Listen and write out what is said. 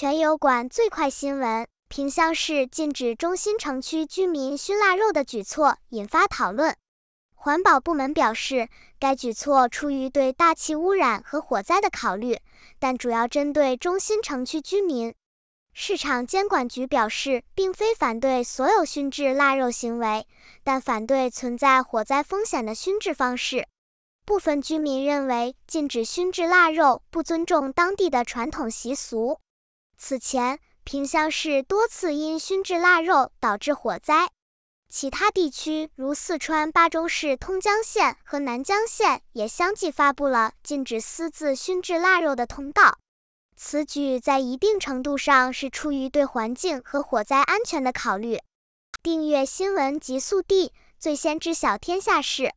全油管最快新闻：萍乡市禁止中心城区居民熏腊肉的举措引发讨论。环保部门表示，该举措出于对大气污染和火灾的考虑，但主要针对中心城区居民。市场监管局表示，并非反对所有熏制腊肉行为，但反对存在火灾风险的熏制方式。部分居民认为，禁止熏制腊肉不尊重当地的传统习俗。此前，萍乡市多次因熏制腊肉导致火灾。其他地区如四川巴中市通江县和南江县也相继发布了禁止私自熏制腊肉的通告。此举在一定程度上是出于对环境和火灾安全的考虑。订阅新闻极速递，最先知晓天下事。